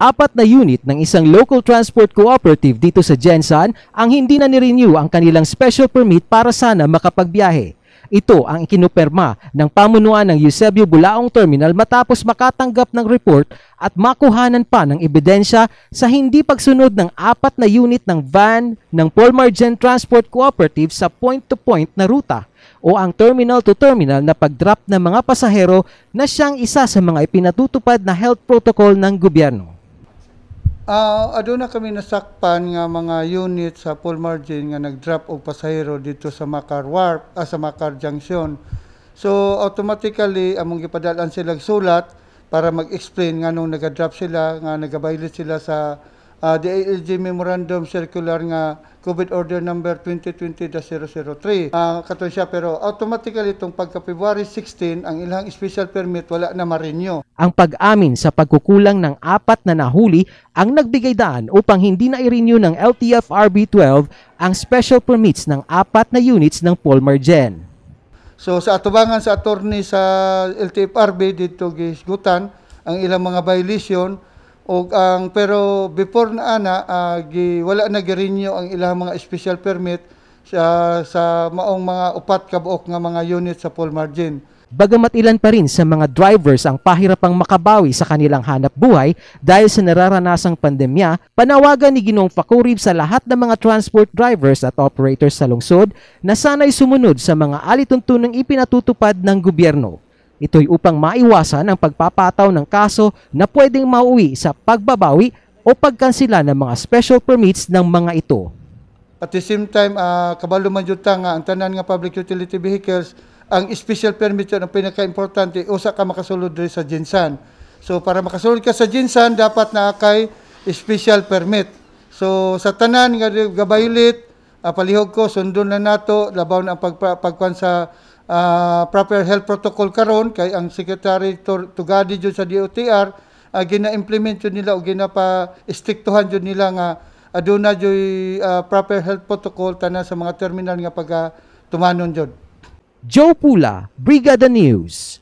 Apat na unit ng isang local transport cooperative dito sa Gensan ang hindi na nirenew ang kanilang special permit para sana makapagbiyahe. Ito ang ikinuperma ng pamunuan ng Eusebio Bulaong Terminal matapos makatanggap ng report at makuhanan pa ng ebidensya sa hindi pagsunod ng apat na unit ng van ng Polmargen Transport Cooperative sa point-to-point na ruta o ang terminal to -terminal na pag-drop ng mga pasahero na siyang isa sa mga ipinatutupad na health protocol ng gobyerno. Uh, ah, aduna kami nasakpan nga mga unit sa full margin nga nag-drop og pasahero dito sa Makar Warp, uh, sa Makar Junction. So automatically among gipadalan sila sulat para mag-explain nganong nag-drop sila, nga nagabaylit sila sa uh, the ALG Memorandum Circular nga COVID Order Number 2020-003. Uh, katong siya pero automatically itong pagka February 16 ang ilang special permit wala na marinyo. Ang pag-amin sa pagkukulang ng apat na nahuli ang nagbigay daan upang hindi na i-renew ng LTFRB 12 ang special permits ng apat na units ng Polmergen. So sa atubangan sa attorney sa LTFRB dito gisgutan ang ilang mga violation og ang pero before na ana uh, ah, gi, wala na renew ang ilang mga special permit sa, sa maong mga upat ka buok nga mga unit sa pool margin. Bagamat ilan pa rin sa mga drivers ang pahirapang makabawi sa kanilang hanap buhay dahil sa nararanasang pandemya, panawagan ni Ginong Fakurib sa lahat ng mga transport drivers at operators sa lungsod na sana'y sumunod sa mga alituntunang ipinatutupad ng gobyerno. Ito'y upang maiwasan ang pagpapataw ng kaso na pwedeng mauwi sa pagbabawi o pagkansila ng mga special permits ng mga ito. At the same time, uh, ah, kabalo man yuta nga ang tanan nga public utility vehicles, ang special permit yun ang pinaka-importante, usa ka makasulod rin sa Jinsan. So para makasulod ka sa Jinsan, dapat na kay special permit. So sa tanan nga gabaylit, uh, palihog ko, sundon na nato, labaw na ang pag, sa uh, proper health protocol karon kay ang secretary tugadi jud sa DOTR uh, ah, gina-implement jud nila o gina pa strictuhan jud nila nga aduna ah, jud uh, proper health protocol tanan sa mga terminal nga pagka tumanon jud Joe Pula, Brigada News.